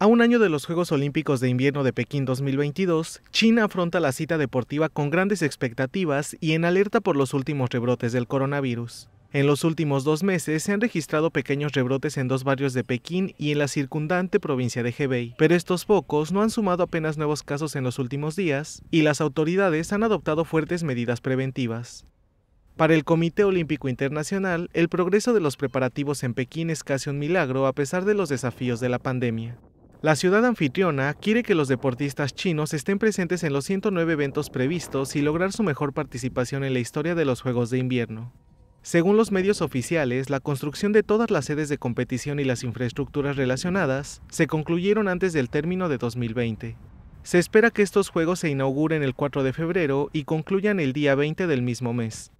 A un año de los Juegos Olímpicos de Invierno de Pekín 2022, China afronta la cita deportiva con grandes expectativas y en alerta por los últimos rebrotes del coronavirus. En los últimos dos meses se han registrado pequeños rebrotes en dos barrios de Pekín y en la circundante provincia de Hebei, pero estos pocos no han sumado apenas nuevos casos en los últimos días y las autoridades han adoptado fuertes medidas preventivas. Para el Comité Olímpico Internacional, el progreso de los preparativos en Pekín es casi un milagro a pesar de los desafíos de la pandemia. La ciudad anfitriona quiere que los deportistas chinos estén presentes en los 109 eventos previstos y lograr su mejor participación en la historia de los Juegos de Invierno. Según los medios oficiales, la construcción de todas las sedes de competición y las infraestructuras relacionadas se concluyeron antes del término de 2020. Se espera que estos Juegos se inauguren el 4 de febrero y concluyan el día 20 del mismo mes.